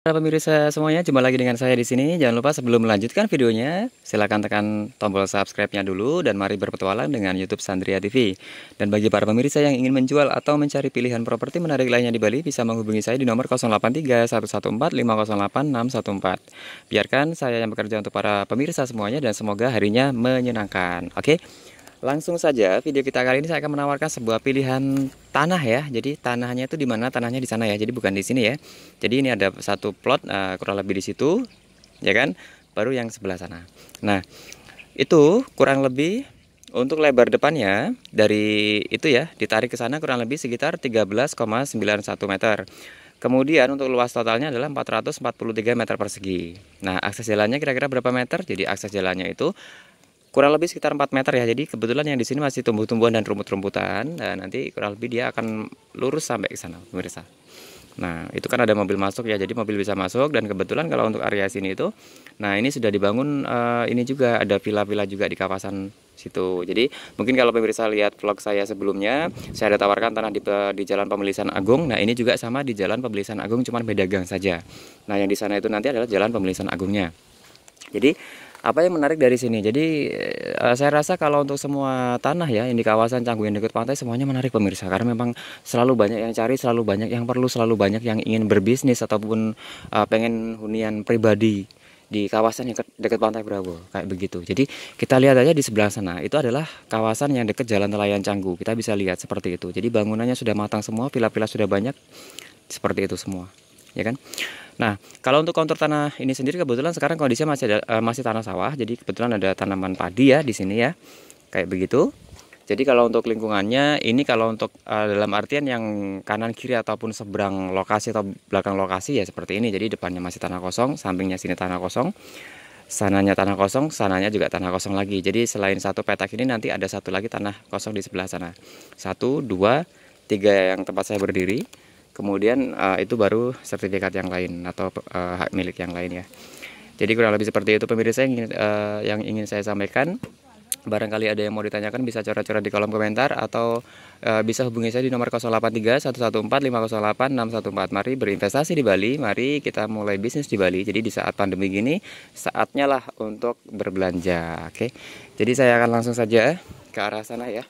Halo pemirsa semuanya, jumpa lagi dengan saya di sini. Jangan lupa sebelum melanjutkan videonya, silahkan tekan tombol subscribe-nya dulu dan mari berpetualang dengan YouTube Sandria TV. Dan bagi para pemirsa yang ingin menjual atau mencari pilihan properti menarik lainnya di Bali, bisa menghubungi saya di nomor 083114508614. Biarkan saya yang bekerja untuk para pemirsa semuanya dan semoga harinya menyenangkan. Oke. Langsung saja video kita kali ini saya akan menawarkan sebuah pilihan tanah ya. Jadi tanahnya itu di mana? Tanahnya di sana ya. Jadi bukan di sini ya. Jadi ini ada satu plot uh, kurang lebih di situ, ya kan? Baru yang sebelah sana. Nah, itu kurang lebih untuk lebar depannya dari itu ya ditarik ke sana kurang lebih sekitar 13,91 meter. Kemudian untuk luas totalnya adalah 443 meter persegi. Nah, akses jalannya kira-kira berapa meter? Jadi akses jalannya itu kurang lebih sekitar 4 meter ya. Jadi kebetulan yang di sini masih tumbuh-tumbuhan dan rumput-rumputan. Dan nanti kurang lebih dia akan lurus sampai ke sana, pemirsa. Nah, itu kan ada mobil masuk ya. Jadi mobil bisa masuk dan kebetulan kalau untuk area sini itu nah ini sudah dibangun uh, ini juga ada villa-villa juga di kawasan situ. Jadi mungkin kalau pemirsa lihat vlog saya sebelumnya, saya ada tawarkan tanah di eh, di Jalan Pemelisan Agung. Nah, ini juga sama di Jalan Pemelisan Agung cuman beda gang saja. Nah, yang di sana itu nanti adalah Jalan Pemelisan Agungnya. Jadi apa yang menarik dari sini? Jadi uh, saya rasa kalau untuk semua tanah ya yang di kawasan Canggu yang dekat pantai semuanya menarik pemirsa karena memang selalu banyak yang cari, selalu banyak yang perlu, selalu banyak yang ingin berbisnis ataupun uh, pengen hunian pribadi di kawasan yang dekat pantai Bravo kayak begitu. Jadi kita lihat aja di sebelah sana itu adalah kawasan yang dekat Jalan Nelayan Canggu. Kita bisa lihat seperti itu. Jadi bangunannya sudah matang semua, pila-pila sudah banyak seperti itu semua, ya kan? Nah, kalau untuk kontur tanah ini sendiri kebetulan sekarang kondisinya masih ada eh, masih tanah sawah, jadi kebetulan ada tanaman padi ya di sini ya. Kayak begitu. Jadi kalau untuk lingkungannya ini kalau untuk uh, dalam artian yang kanan kiri ataupun seberang lokasi atau belakang lokasi ya seperti ini. Jadi depannya masih tanah kosong, sampingnya sini tanah kosong. Sananya tanah kosong, sananya juga tanah kosong lagi. Jadi selain satu petak ini nanti ada satu lagi tanah kosong di sebelah sana. Satu, dua, tiga yang tempat saya berdiri kemudian uh, itu baru sertifikat yang lain atau uh, hak milik yang lain ya jadi kurang lebih seperti itu pemirsa yang ingin, uh, yang ingin saya sampaikan barangkali ada yang mau ditanyakan bisa coret-coret di kolom komentar atau uh, bisa hubungi saya di nomor 083 114 508 mari berinvestasi di Bali mari kita mulai bisnis di Bali jadi di saat pandemi gini saatnya lah untuk berbelanja oke okay? jadi saya akan langsung saja ke arah sana ya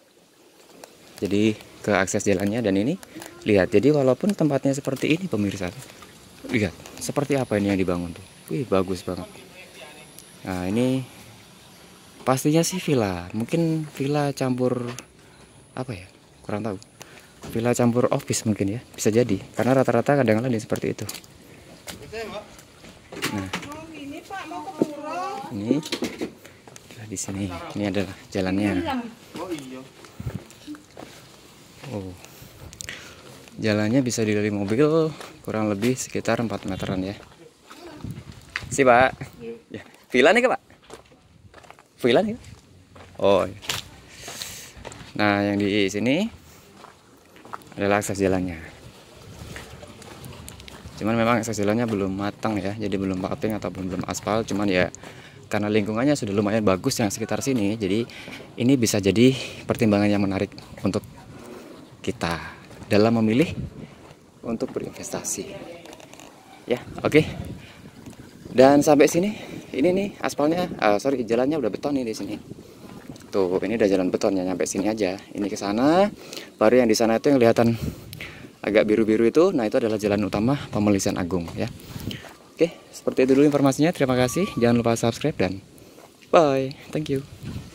jadi ke akses jalannya dan ini lihat jadi walaupun tempatnya seperti ini pemirsa lihat seperti apa ini yang dibangun tuh wih bagus banget nah ini pastinya sih villa mungkin villa campur apa ya kurang tahu villa campur office mungkin ya bisa jadi karena rata-rata kadang-kadang seperti itu nah ini di sini ini adalah jalannya Oh. Jalannya bisa dilalui mobil kurang lebih sekitar 4 meteran ya. Si Pak. Iya. Ya. Vila nih Pak? Vila nih? Oh. Iya. Nah, yang di sini adalah akses jalannya. Cuman memang akses jalannya belum matang ya, jadi belum paving ataupun belum aspal, cuman ya karena lingkungannya sudah lumayan bagus yang sekitar sini jadi ini bisa jadi pertimbangan yang menarik untuk kita dalam memilih untuk berinvestasi. Ya, oke. Okay. Dan sampai sini, ini nih aspalnya, uh, sorry jalannya udah beton nih di sini. Tuh, ini udah jalan betonnya ya nyampe sini aja. Ini ke sana, baru yang di sana itu yang kelihatan agak biru-biru itu, nah itu adalah jalan utama Pemelisan Agung ya. Oke, seperti itu dulu informasinya. Terima kasih. Jangan lupa subscribe dan bye. Thank you.